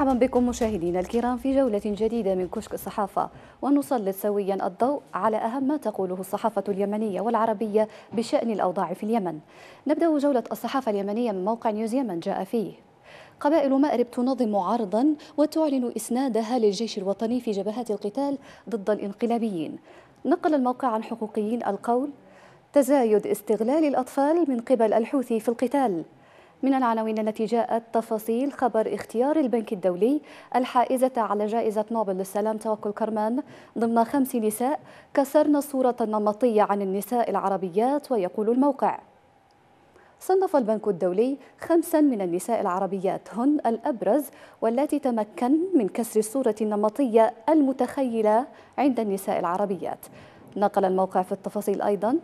مرحبا بكم مشاهدينا الكرام في جولة جديدة من كشك الصحافة ونسلط سويا الضوء على أهم ما تقوله الصحافة اليمنية والعربية بشأن الأوضاع في اليمن نبدأ جولة الصحافة اليمنية من موقع نيوز يمن جاء فيه قبائل مأرب تنظم عرضا وتعلن إسنادها للجيش الوطني في جبهات القتال ضد الإنقلابيين نقل الموقع عن حقوقيين القول تزايد استغلال الأطفال من قبل الحوثي في القتال من العناوين التي جاءت تفاصيل خبر اختيار البنك الدولي الحائزة على جائزة نوبل للسلام توكل كرمان ضمن خمس نساء كسرن الصورة النمطية عن النساء العربيات ويقول الموقع صنف البنك الدولي خمسا من النساء العربيات هن الأبرز والتي تمكن من كسر الصورة النمطية المتخيلة عند النساء العربيات نقل الموقع في التفاصيل أيضا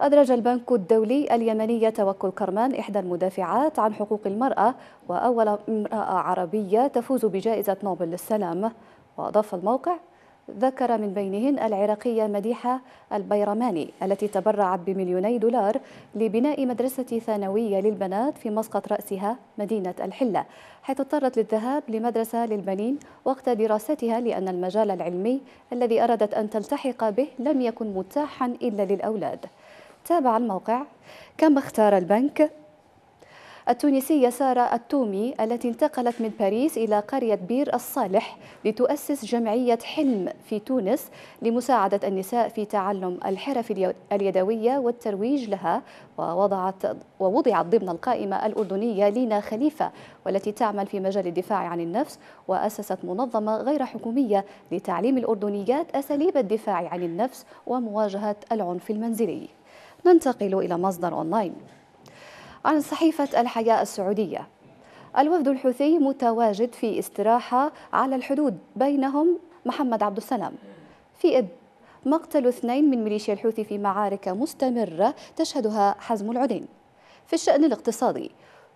أدرج البنك الدولي اليمني توكل كرمان إحدى المدافعات عن حقوق المرأة وأول امرأة عربية تفوز بجائزة نوبل للسلام وأضاف الموقع ذكر من بينهن العراقية مديحة البيرماني التي تبرعت بمليوني دولار لبناء مدرسة ثانوية للبنات في مسقط رأسها مدينة الحلة حيث اضطرت للذهاب لمدرسة للبنين وقت دراستها لأن المجال العلمي الذي أرادت أن تلتحق به لم يكن متاحا إلا للأولاد تابع الموقع كم اختار البنك التونسية سارة التومي التي انتقلت من باريس إلى قرية بير الصالح لتؤسس جمعية حلم في تونس لمساعدة النساء في تعلم الحرف اليدوية والترويج لها ووضعت ووضعت ضمن القائمة الأردنية لينا خليفة والتي تعمل في مجال الدفاع عن النفس وأسست منظمة غير حكومية لتعليم الأردنيات أساليب الدفاع عن النفس ومواجهة العنف المنزلي ننتقل إلى مصدر أونلاين عن صحيفة الحياة السعودية الوفد الحوثي متواجد في استراحة على الحدود بينهم محمد عبد السلام في إب مقتل اثنين من ميليشيا الحوثي في معارك مستمرة تشهدها حزم العدين في الشأن الاقتصادي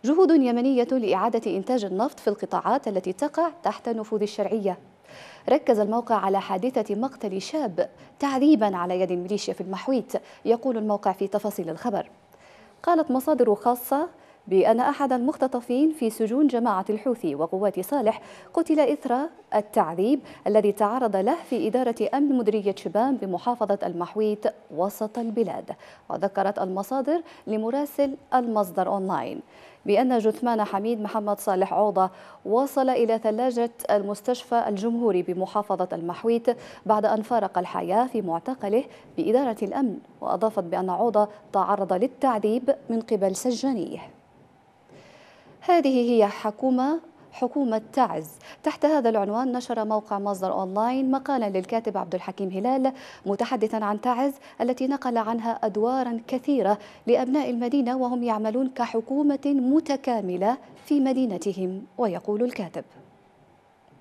جهود يمنية لإعادة إنتاج النفط في القطاعات التي تقع تحت نفوذ الشرعية ركز الموقع على حادثة مقتل شاب تعذيبا على يد الميليشيا في المحويت يقول الموقع في تفاصيل الخبر قالت مصادر خاصة بأن أحد المختطفين في سجون جماعة الحوثي وقوات صالح قتل إثر التعذيب الذي تعرض له في إدارة أمن مديرية شبان بمحافظة المحويت وسط البلاد وذكرت المصادر لمراسل المصدر أونلاين بأن جثمان حميد محمد صالح عوضة وصل إلى ثلاجة المستشفى الجمهوري بمحافظة المحويت بعد أن فارق الحياة في معتقله بإدارة الأمن وأضافت بأن عوضة تعرض للتعذيب من قبل سجانيه هذه هي حكومة حكومة تعز تحت هذا العنوان نشر موقع مصدر أونلاين مقالا للكاتب عبد الحكيم هلال متحدثا عن تعز التي نقل عنها أدوارا كثيرة لأبناء المدينة وهم يعملون كحكومة متكاملة في مدينتهم ويقول الكاتب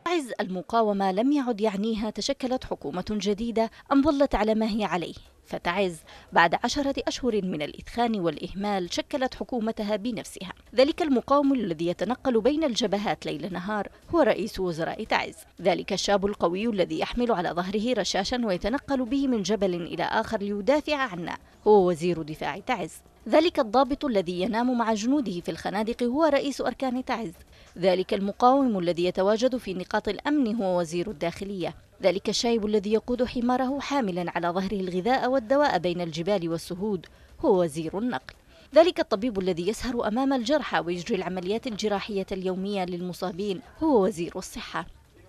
تعز المقاومة لم يعد يعنيها تشكلت حكومة جديدة أم ظلت على ما هي عليه فتعز بعد عشرة أشهر من الإدخان والإهمال شكلت حكومتها بنفسها ذلك المقاوم الذي يتنقل بين الجبهات ليل نهار هو رئيس وزراء تعز ذلك الشاب القوي الذي يحمل على ظهره رشاشا ويتنقل به من جبل إلى آخر ليدافع عنا هو وزير دفاع تعز ذلك الضابط الذي ينام مع جنوده في الخنادق هو رئيس أركان تعز ذلك المقاوم الذي يتواجد في نقاط الأمن هو وزير الداخلية ذلك الشايب الذي يقود حماره حاملا على ظهره الغذاء والدواء بين الجبال والسهود هو وزير النقل ذلك الطبيب الذي يسهر أمام الجرحى ويجري العمليات الجراحية اليومية للمصابين هو وزير الصحة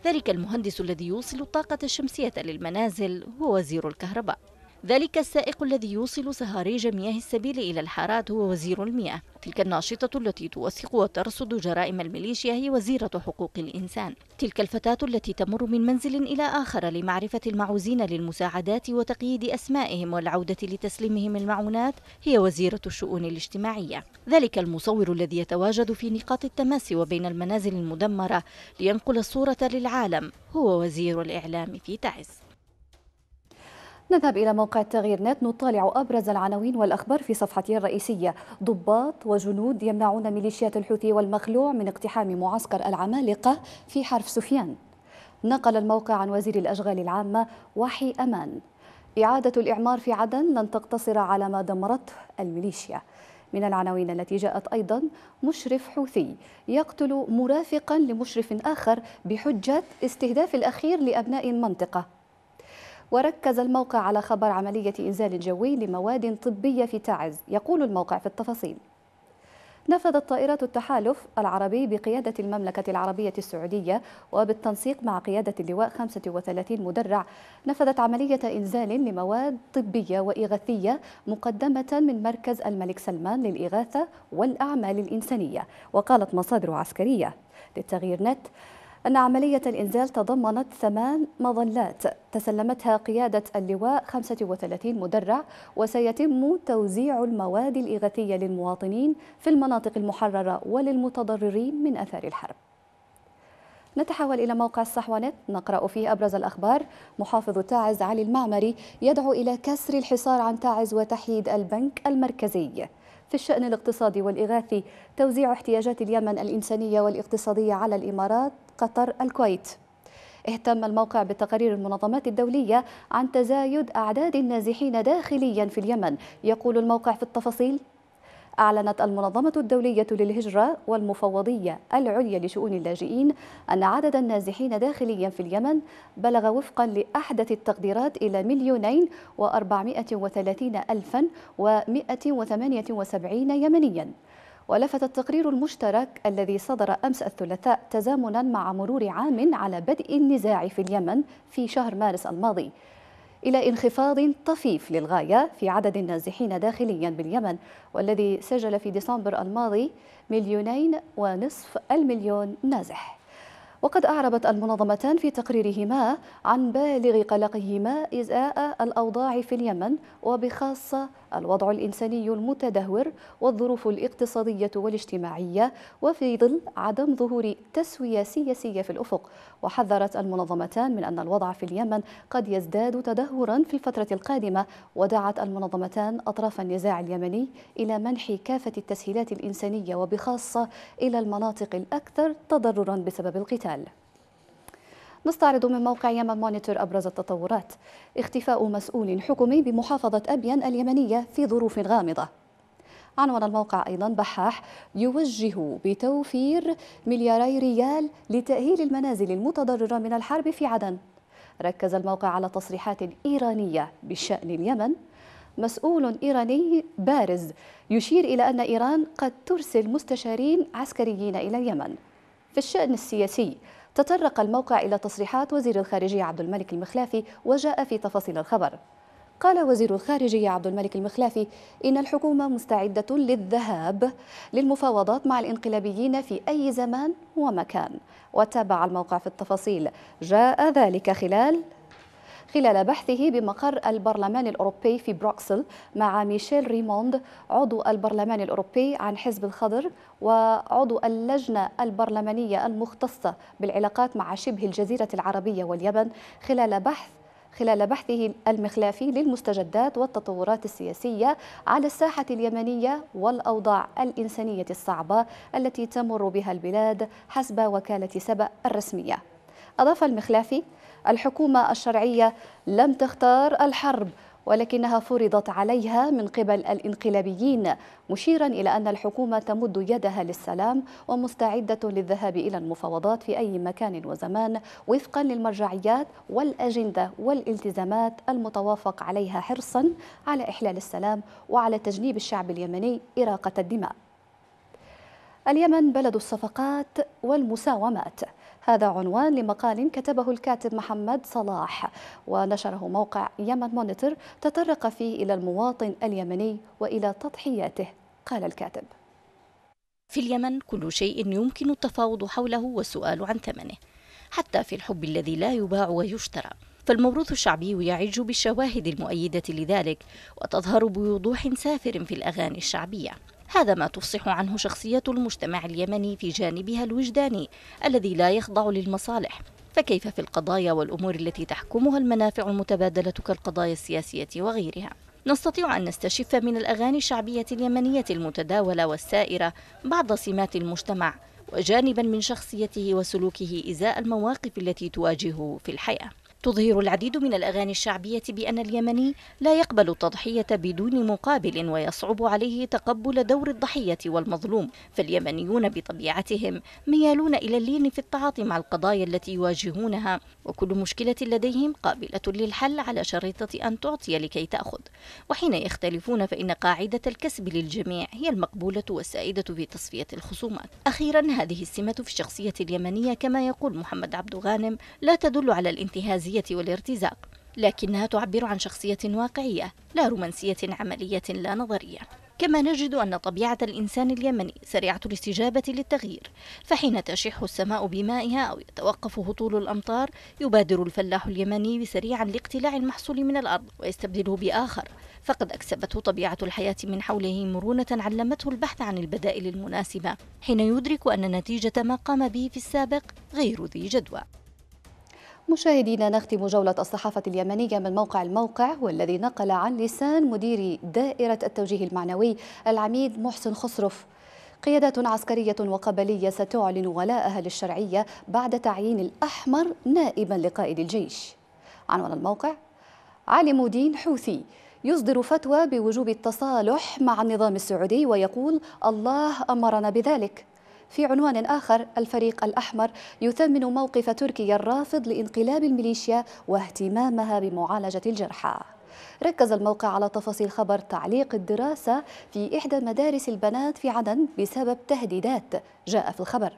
ذلك المهندس الذي يوصل الطاقة الشمسية للمنازل هو وزير الكهرباء ذلك السائق الذي يوصل سهاريج مياه السبيل إلى الحارات هو وزير المياه تلك الناشطة التي توثق وترصد جرائم الميليشيا هي وزيرة حقوق الإنسان تلك الفتاة التي تمر من منزل إلى آخر لمعرفة المعوزين للمساعدات وتقييد أسمائهم والعودة لتسليمهم المعونات هي وزيرة الشؤون الاجتماعية ذلك المصور الذي يتواجد في نقاط التماس وبين المنازل المدمرة لينقل الصورة للعالم هو وزير الإعلام في تعز نذهب إلى موقع التغيير نت نطالع أبرز العناوين والأخبار في صفحته الرئيسية ضباط وجنود يمنعون ميليشيات الحوثي والمخلوع من اقتحام معسكر العمالقة في حرف سفيان نقل الموقع عن وزير الأشغال العامة وحي أمان إعادة الإعمار في عدن لن تقتصر على ما دمرته الميليشيا من العناوين التي جاءت أيضا مشرف حوثي يقتل مرافقا لمشرف آخر بحجة استهداف الأخير لأبناء المنطقة وركز الموقع على خبر عملية إنزال جوي لمواد طبية في تعز يقول الموقع في التفاصيل نفذت طائرات التحالف العربي بقيادة المملكة العربية السعودية وبالتنسيق مع قيادة اللواء 35 مدرع نفذت عملية إنزال لمواد طبية وإغاثية مقدمة من مركز الملك سلمان للإغاثة والأعمال الإنسانية وقالت مصادر عسكرية للتغيير نت أن عملية الإنزال تضمنت ثمان مظلات تسلمتها قيادة اللواء 35 مدرع وسيتم توزيع المواد الإغاثية للمواطنين في المناطق المحررة وللمتضررين من أثار الحرب نتحول إلى موقع الصحوانت نقرأ فيه أبرز الأخبار محافظ تعز علي المعمري يدعو إلى كسر الحصار عن تعز وتحييد البنك المركزي في الشأن الاقتصادي والإغاثي توزيع احتياجات اليمن الإنسانية والاقتصادية على الإمارات قطر الكويت اهتم الموقع بتقارير المنظمات الدولية عن تزايد أعداد النازحين داخليا في اليمن يقول الموقع في التفاصيل أعلنت المنظمة الدولية للهجرة والمفوضية العليا لشؤون اللاجئين أن عدد النازحين داخليا في اليمن بلغ وفقا لأحدث التقديرات إلى مليونين وأربعمائة وثلاثين ألفا ومائة وثمانية وسبعين يمنيا ولفت التقرير المشترك الذي صدر أمس الثلاثاء تزامنا مع مرور عام على بدء النزاع في اليمن في شهر مارس الماضي إلى انخفاض طفيف للغاية في عدد النازحين داخليا باليمن والذي سجل في ديسمبر الماضي مليونين ونصف المليون نازح وقد أعربت المنظمتان في تقريرهما عن بالغ قلقهما إزاء الأوضاع في اليمن وبخاصة الوضع الإنساني المتدهور والظروف الاقتصادية والاجتماعية وفي ظل عدم ظهور تسوية سياسية في الأفق وحذرت المنظمتان من أن الوضع في اليمن قد يزداد تدهورا في الفترة القادمة ودعت المنظمتان أطراف النزاع اليمني إلى منح كافة التسهيلات الإنسانية وبخاصة إلى المناطق الأكثر تضررا بسبب القتال العمل نستعرض من موقع يمن مونيتور أبرز التطورات اختفاء مسؤول حكومي بمحافظة أبين اليمنية في ظروف غامضة عنوان الموقع أيضا بحاح يوجه بتوفير ملياري ريال لتأهيل المنازل المتضررة من الحرب في عدن ركز الموقع على تصريحات إيرانية بشأن اليمن مسؤول إيراني بارز يشير إلى أن إيران قد ترسل مستشارين عسكريين إلى اليمن في الشأن السياسي تطرق الموقع إلى تصريحات وزير الخارجية عبد الملك المخلافي وجاء في تفاصيل الخبر قال وزير الخارجية عبد الملك المخلافي إن الحكومة مستعدة للذهاب للمفاوضات مع الإنقلابيين في أي زمان ومكان وتابع الموقع في التفاصيل جاء ذلك خلال خلال بحثه بمقر البرلمان الأوروبي في بروكسل مع ميشيل ريموند عضو البرلمان الأوروبي عن حزب الخضر وعضو اللجنة البرلمانية المختصة بالعلاقات مع شبه الجزيرة العربية واليمن خلال بحث خلال بحثه المخلافي للمستجدات والتطورات السياسية على الساحة اليمنية والأوضاع الإنسانية الصعبة التي تمر بها البلاد حسب وكالة سبأ الرسمية أضاف المخلافي الحكومة الشرعية لم تختار الحرب ولكنها فرضت عليها من قبل الانقلابيين مشيرا إلى أن الحكومة تمد يدها للسلام ومستعدة للذهاب إلى المفاوضات في أي مكان وزمان وفقا للمرجعيات والأجندة والالتزامات المتوافق عليها حرصا على إحلال السلام وعلى تجنيب الشعب اليمني إراقة الدماء اليمن بلد الصفقات والمساومات هذا عنوان لمقال كتبه الكاتب محمد صلاح ونشره موقع يمن مونيتور تطرق فيه إلى المواطن اليمني وإلى تضحياته قال الكاتب في اليمن كل شيء يمكن التفاوض حوله والسؤال عن ثمنه حتى في الحب الذي لا يباع ويشترى فالموروث الشعبي يعج بالشواهد المؤيدة لذلك وتظهر بوضوح سافر في الأغاني الشعبية هذا ما تفصح عنه شخصية المجتمع اليمني في جانبها الوجداني الذي لا يخضع للمصالح فكيف في القضايا والأمور التي تحكمها المنافع المتبادلة كالقضايا السياسية وغيرها نستطيع أن نستشف من الأغاني الشعبية اليمنية المتداولة والسائرة بعض سمات المجتمع وجانبا من شخصيته وسلوكه إزاء المواقف التي تواجهه في الحياة تظهر العديد من الأغاني الشعبية بأن اليمني لا يقبل التضحية بدون مقابل ويصعب عليه تقبل دور الضحية والمظلوم فاليمنيون بطبيعتهم ميالون إلى اللين في التعاطي مع القضايا التي يواجهونها وكل مشكلة لديهم قابلة للحل على شريطة أن تعطي لكي تأخذ وحين يختلفون فإن قاعدة الكسب للجميع هي المقبولة والسائدة في تصفية الخصومات أخيرا هذه السمة في الشخصية اليمنية كما يقول محمد عبد غانم لا تدل على الانتهازية الحريه والارتزاق لكنها تعبر عن شخصية واقعية لا رومانسية عملية لا نظرية كما نجد أن طبيعة الإنسان اليمني سريعة الاستجابة للتغيير فحين تشح السماء بمائها أو يتوقف هطول الأمطار يبادر الفلاح اليمني بسريعا لاقتلاع المحصول من الأرض ويستبدله بآخر فقد أكسبته طبيعة الحياة من حوله مرونة علمته البحث عن البدائل المناسبة حين يدرك أن نتيجة ما قام به في السابق غير ذي جدوى مشاهدينا نختم جولة الصحافة اليمنية من موقع الموقع والذي نقل عن لسان مدير دائرة التوجيه المعنوي العميد محسن خصرف قيادات عسكرية وقبلية ستعلن ولاءها للشرعية بعد تعيين الأحمر نائبا لقائد الجيش عنوان الموقع عالم دين حوثي يصدر فتوى بوجوب التصالح مع النظام السعودي ويقول الله أمرنا بذلك في عنوان آخر الفريق الأحمر يثمن موقف تركيا الرافض لانقلاب الميليشيا واهتمامها بمعالجة الجرحى ركز الموقع على تفاصيل خبر تعليق الدراسة في إحدى مدارس البنات في عدن بسبب تهديدات جاء في الخبر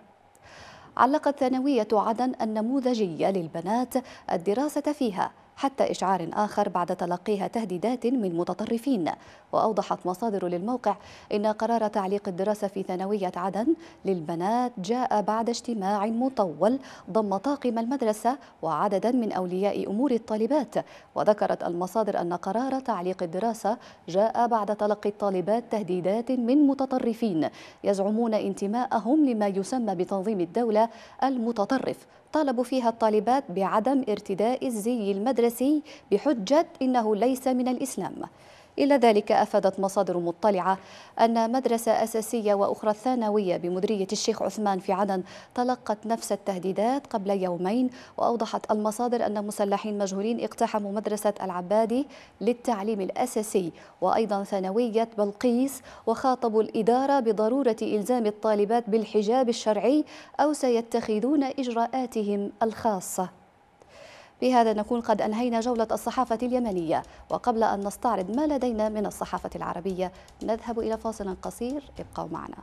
علقت ثانوية عدن النموذجية للبنات الدراسة فيها حتى إشعار آخر بعد تلقيها تهديدات من متطرفين وأوضحت مصادر للموقع إن قرار تعليق الدراسة في ثانوية عدن للبنات جاء بعد اجتماع مطول ضم طاقم المدرسة وعددا من أولياء أمور الطالبات وذكرت المصادر أن قرار تعليق الدراسة جاء بعد تلقي الطالبات تهديدات من متطرفين يزعمون انتماءهم لما يسمى بتنظيم الدولة المتطرف طالبوا فيها الطالبات بعدم ارتداء الزي المدرسي بحجة إنه ليس من الإسلام إلى ذلك أفادت مصادر مطلعة أن مدرسة أساسية وأخرى ثانوية بمديرية الشيخ عثمان في عدن تلقت نفس التهديدات قبل يومين وأوضحت المصادر أن مسلحين مجهولين اقتحموا مدرسة العبادي للتعليم الأساسي وأيضا ثانوية بلقيس وخاطبوا الإدارة بضرورة إلزام الطالبات بالحجاب الشرعي أو سيتخذون إجراءاتهم الخاصة بهذا نكون قد أنهينا جولة الصحافة اليمنية وقبل أن نستعرض ما لدينا من الصحافة العربية نذهب إلى فاصل قصير ابقوا معنا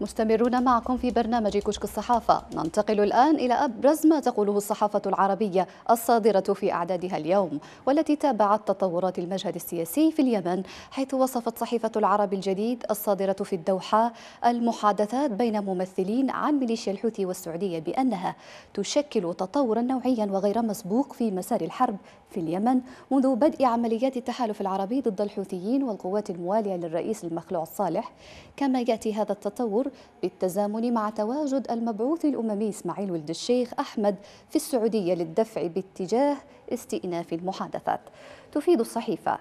مستمرون معكم في برنامج كشك الصحافة ننتقل الآن إلى أبرز ما تقوله الصحافة العربية الصادرة في أعدادها اليوم والتي تابعت تطورات المشهد السياسي في اليمن حيث وصفت صحيفة العرب الجديد الصادرة في الدوحة المحادثات بين ممثلين عن ميليشيا الحوثي والسعودية بأنها تشكل تطورا نوعيا وغير مسبوق في مسار الحرب في اليمن منذ بدء عمليات التحالف العربي ضد الحوثيين والقوات الموالية للرئيس المخلوع الصالح كما يأتي هذا التطور بالتزامن مع تواجد المبعوث الأممي إسماعيل ولد الشيخ أحمد في السعودية للدفع باتجاه استئناف المحادثات تفيد الصحيفة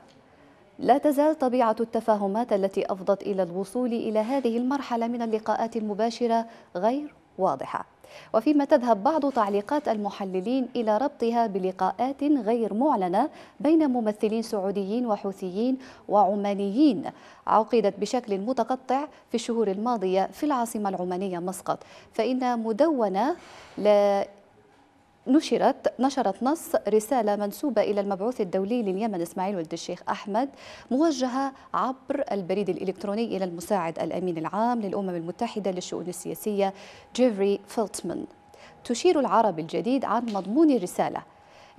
لا تزال طبيعة التفاهمات التي أفضت إلى الوصول إلى هذه المرحلة من اللقاءات المباشرة غير واضحة وفيما تذهب بعض تعليقات المحللين إلى ربطها بلقاءات غير معلنة بين ممثلين سعوديين وحوثيين وعمانيين عقدت بشكل متقطع في الشهور الماضية في العاصمة العمانية مسقط فإن مدونة لا نشرت نشرت نص رسالة منسوبة إلى المبعوث الدولي لليمن إسماعيل ولد الشيخ أحمد موجهة عبر البريد الإلكتروني إلى المساعد الأمين العام للأمم المتحدة للشؤون السياسية جيفري فيلتمان تشير العرب الجديد عن مضمون الرسالة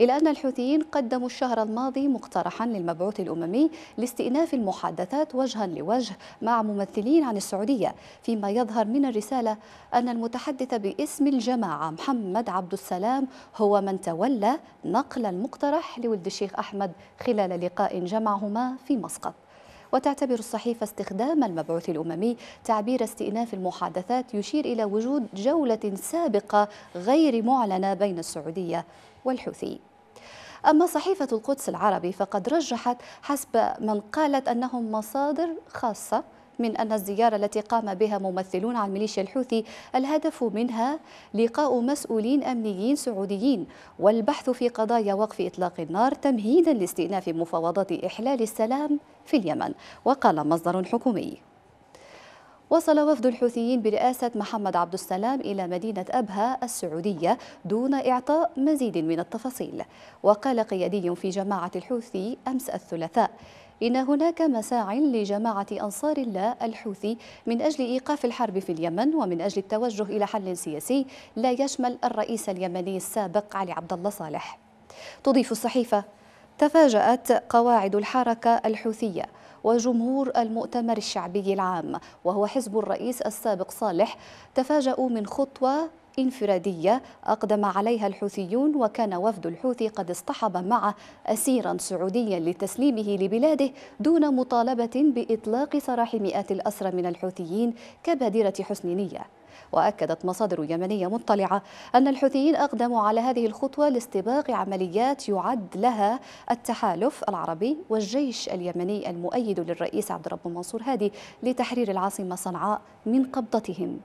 إلى أن الحوثيين قدموا الشهر الماضي مقترحا للمبعوث الأممي لاستئناف المحادثات وجها لوجه مع ممثلين عن السعودية فيما يظهر من الرسالة أن المتحدث باسم الجماعة محمد عبد السلام هو من تولى نقل المقترح لولد الشيخ أحمد خلال لقاء جمعهما في مسقط وتعتبر الصحيفة استخدام المبعوث الأممي تعبير استئناف المحادثات يشير إلى وجود جولة سابقة غير معلنة بين السعودية والحوثي أما صحيفة القدس العربي فقد رجحت حسب من قالت أنهم مصادر خاصة من أن الزيارة التي قام بها ممثلون عن ميليشيا الحوثي الهدف منها لقاء مسؤولين أمنيين سعوديين والبحث في قضايا وقف إطلاق النار تمهيدا لاستئناف مفاوضات إحلال السلام في اليمن وقال مصدر حكومي وصل وفد الحوثيين برئاسة محمد عبد السلام إلى مدينة أبها السعودية دون إعطاء مزيد من التفاصيل وقال قيادي في جماعة الحوثي أمس الثلاثاء إن هناك مساع لجماعة أنصار الله الحوثي من أجل إيقاف الحرب في اليمن ومن أجل التوجه إلى حل سياسي لا يشمل الرئيس اليمني السابق علي عبد الله صالح تضيف الصحيفة تفاجأت قواعد الحركة الحوثية وجمهور المؤتمر الشعبي العام وهو حزب الرئيس السابق صالح تفاجأوا من خطوة انفرادية أقدم عليها الحوثيون وكان وفد الحوثي قد اصطحب معه أسيرا سعوديا لتسليمه لبلاده دون مطالبة بإطلاق سراح مئات الأسرى من الحوثيين كبادرة حسن نية وأكدت مصادر يمنية مطلعة أن الحوثيين أقدموا على هذه الخطوة لاستباق عمليات يعد لها التحالف العربي والجيش اليمني المؤيد للرئيس عبد الرب منصور هادي لتحرير العاصمة صنعاء من قبضتهم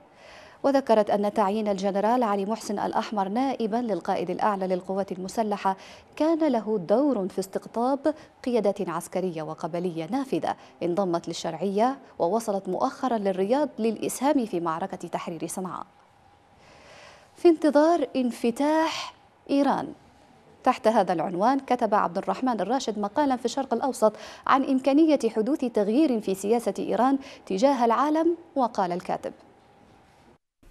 وذكرت أن تعيين الجنرال علي محسن الأحمر نائبا للقائد الأعلى للقوات المسلحة كان له دور في استقطاب قيادات عسكرية وقبلية نافذة انضمت للشرعية ووصلت مؤخرا للرياض للإسهام في معركة تحرير صنعاء في انتظار انفتاح إيران تحت هذا العنوان كتب عبد الرحمن الراشد مقالا في الشرق الأوسط عن إمكانية حدوث تغيير في سياسة إيران تجاه العالم وقال الكاتب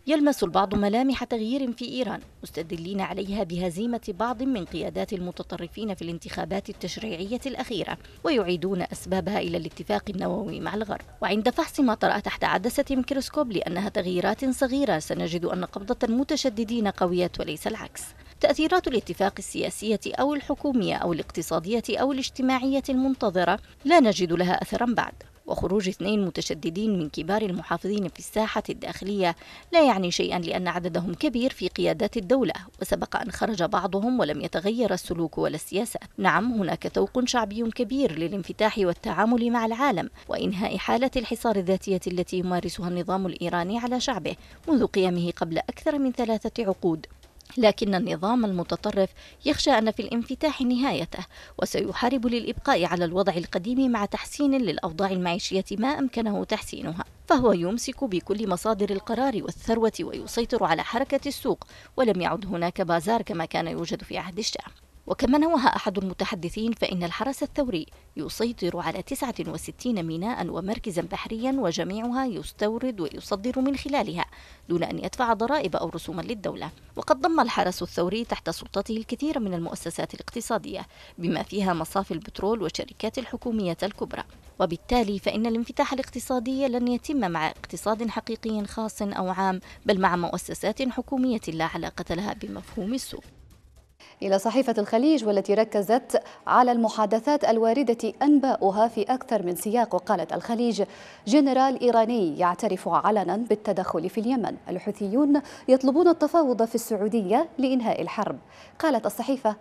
يلمس البعض ملامح تغيير في إيران مستدلين عليها بهزيمة بعض من قيادات المتطرفين في الانتخابات التشريعية الأخيرة ويعيدون أسبابها إلى الاتفاق النووي مع الغرب وعند فحص ما طرأ تحت عدسة ميكروسكوب لأنها تغييرات صغيرة سنجد أن قبضة المتشددين قوية وليس العكس تأثيرات الاتفاق السياسية أو الحكومية أو الاقتصادية أو الاجتماعية المنتظرة لا نجد لها أثرا بعد وخروج اثنين متشددين من كبار المحافظين في الساحة الداخلية لا يعني شيئا لأن عددهم كبير في قيادات الدولة وسبق أن خرج بعضهم ولم يتغير السلوك ولا السياسة نعم هناك ذوق شعبي كبير للانفتاح والتعامل مع العالم وإنهاء حالة الحصار الذاتية التي يمارسها النظام الإيراني على شعبه منذ قيامه قبل أكثر من ثلاثة عقود لكن النظام المتطرف يخشى أن في الانفتاح نهايته وسيحارب للإبقاء على الوضع القديم مع تحسين للأوضاع المعيشية ما أمكنه تحسينها فهو يمسك بكل مصادر القرار والثروة ويسيطر على حركة السوق ولم يعد هناك بازار كما كان يوجد في عهد الشام وكما نوه أحد المتحدثين فإن الحرس الثوري يسيطر على 69 ميناء ومركزا بحريا وجميعها يستورد ويصدر من خلالها دون أن يدفع ضرائب أو رسوما للدولة وقد ضم الحرس الثوري تحت سلطته الكثير من المؤسسات الاقتصادية بما فيها مصافي البترول والشركات الحكومية الكبرى وبالتالي فإن الانفتاح الاقتصادي لن يتم مع اقتصاد حقيقي خاص أو عام بل مع مؤسسات حكومية لا علاقة لها بمفهوم السوق إلى صحيفة الخليج والتي ركزت على المحادثات الواردة أنباؤها في أكثر من سياق وقالت الخليج جنرال إيراني يعترف علنا بالتدخل في اليمن الحوثيون يطلبون التفاوض في السعودية لإنهاء الحرب قالت الصحيفة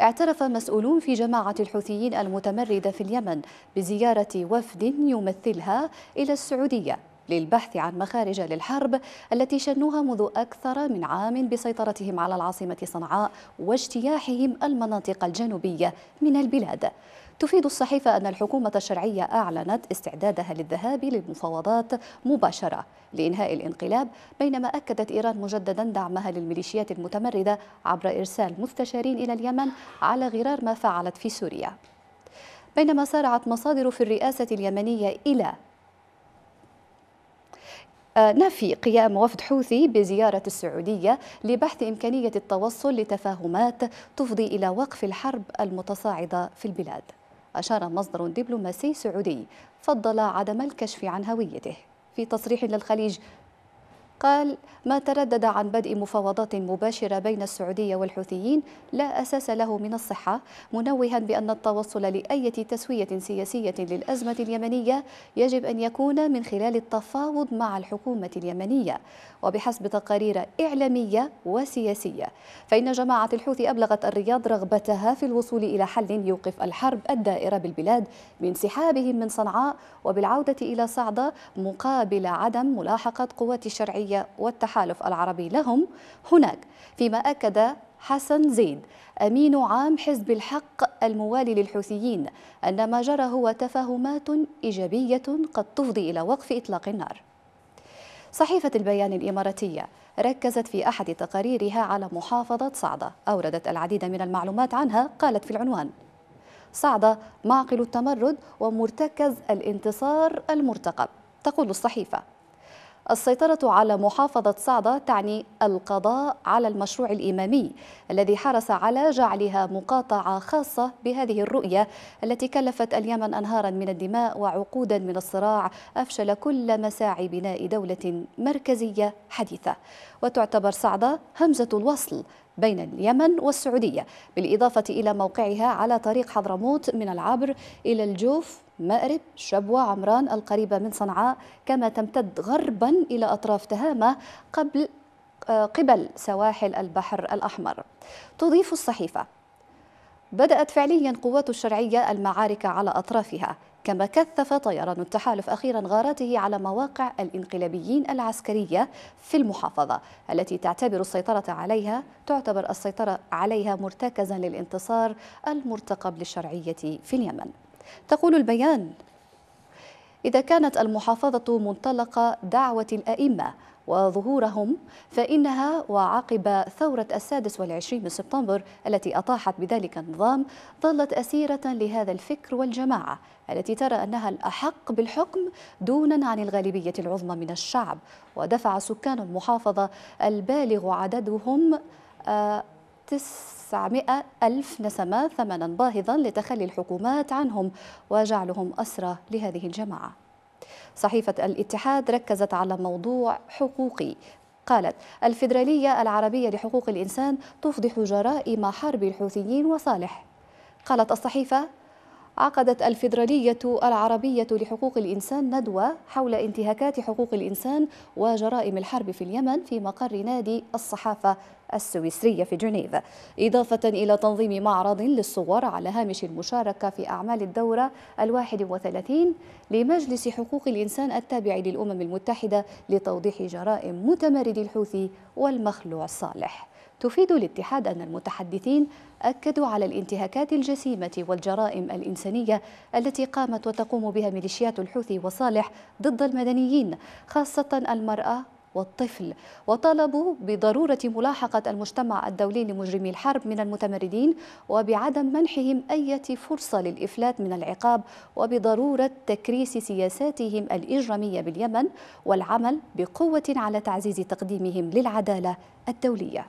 اعترف مسؤولون في جماعة الحوثيين المتمردة في اليمن بزيارة وفد يمثلها إلى السعودية للبحث عن مخارج للحرب التي شنوها منذ أكثر من عام بسيطرتهم على العاصمة صنعاء واجتياحهم المناطق الجنوبية من البلاد تفيد الصحيفة أن الحكومة الشرعية أعلنت استعدادها للذهاب للمفاوضات مباشرة لإنهاء الانقلاب بينما أكدت إيران مجددا دعمها للميليشيات المتمردة عبر إرسال مستشارين إلى اليمن على غرار ما فعلت في سوريا بينما سارعت مصادر في الرئاسة اليمنية إلى نفي قيام وفد حوثي بزيارة السعودية لبحث إمكانية التوصل لتفاهمات تفضي إلى وقف الحرب المتصاعدة في البلاد أشار مصدر دبلوماسي سعودي فضل عدم الكشف عن هويته في تصريح للخليج قال ما تردد عن بدء مفاوضات مباشرة بين السعودية والحوثيين لا أساس له من الصحة منوها بأن التوصل لأي تسوية سياسية للأزمة اليمنية يجب أن يكون من خلال التفاوض مع الحكومة اليمنية وبحسب تقارير إعلامية وسياسية فإن جماعة الحوثي أبلغت الرياض رغبتها في الوصول إلى حل يوقف الحرب الدائرة بالبلاد بانسحابهم من صنعاء وبالعودة إلى صعدة مقابل عدم ملاحقة قوات الشرعية العربية والتحالف العربي لهم هناك فيما أكد حسن زيد أمين عام حزب الحق الموالي للحوثيين أن ما جرى هو تفاهمات إيجابية قد تفضي إلى وقف إطلاق النار صحيفة البيان الإماراتية ركزت في أحد تقاريرها على محافظة صعدة أوردت العديد من المعلومات عنها قالت في العنوان صعدة معقل التمرد ومرتكز الانتصار المرتقب تقول الصحيفة السيطرة على محافظة صعدة تعني القضاء على المشروع الإمامي الذي حرص على جعلها مقاطعة خاصة بهذه الرؤية التي كلفت اليمن أنهارا من الدماء وعقودا من الصراع أفشل كل مساعي بناء دولة مركزية حديثة وتعتبر صعدة همزة الوصل بين اليمن والسعودية بالإضافة إلى موقعها على طريق حضرموت من العبر إلى الجوف مأرب شبوة عمران القريبة من صنعاء كما تمتد غربا إلى أطراف تهامة قبل آه، قبل سواحل البحر الأحمر تضيف الصحيفة بدأت فعليا قوات الشرعية المعارك على أطرافها كما كثف طيران التحالف أخيرا غاراته على مواقع الانقلابيين العسكرية في المحافظة التي تعتبر السيطرة عليها تعتبر السيطرة عليها مرتكزا للانتصار المرتقب للشرعية في اليمن تقول البيان إذا كانت المحافظة منطلق دعوة الأئمة وظهورهم فإنها وعقب ثورة السادس والعشرين من سبتمبر التي أطاحت بذلك النظام ظلت أسيرة لهذا الفكر والجماعة التي ترى أنها الأحق بالحكم دونا عن الغالبية العظمى من الشعب ودفع سكان المحافظة البالغ عددهم آه، 900 ألف نسمة ثمنا باهظا لتخلي الحكومات عنهم وجعلهم أسرى لهذه الجماعة صحيفة الاتحاد ركزت على موضوع حقوقي قالت الفيدرالية العربية لحقوق الإنسان تفضح جرائم حرب الحوثيين وصالح قالت الصحيفة عقدت الفيدرالية العربية لحقوق الإنسان ندوة حول انتهاكات حقوق الإنسان وجرائم الحرب في اليمن في مقر نادي الصحافة السويسرية في جنيف إضافة إلى تنظيم معرض للصور على هامش المشاركة في أعمال الدورة الواحد وثلاثين لمجلس حقوق الإنسان التابع للأمم المتحدة لتوضيح جرائم متمرد الحوثي والمخلوع الصالح تفيد الاتحاد أن المتحدثين أكدوا على الانتهاكات الجسيمة والجرائم الإنسانية التي قامت وتقوم بها ميليشيات الحوثي وصالح ضد المدنيين خاصة المرأة والطفل وطالبوا بضرورة ملاحقة المجتمع الدولي لمجرمي الحرب من المتمردين وبعدم منحهم أي فرصة للإفلات من العقاب وبضرورة تكريس سياساتهم الإجرامية باليمن والعمل بقوة على تعزيز تقديمهم للعدالة الدولية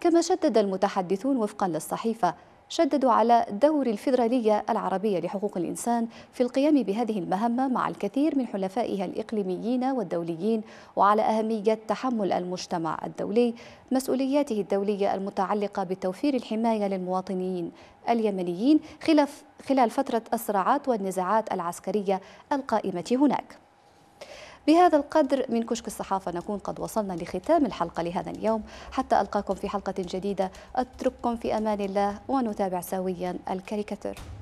كما شدد المتحدثون وفقا للصحيفة شددوا على دور الفيدرالية العربية لحقوق الإنسان في القيام بهذه المهمة مع الكثير من حلفائها الإقليميين والدوليين وعلى أهمية تحمل المجتمع الدولي مسؤولياته الدولية المتعلقة بتوفير الحماية للمواطنين اليمنيين خلال فترة الصراعات والنزاعات العسكرية القائمة هناك بهذا القدر من كشك الصحافة نكون قد وصلنا لختام الحلقة لهذا اليوم حتى ألقاكم في حلقة جديدة أترككم في أمان الله ونتابع سويا الكاريكاتير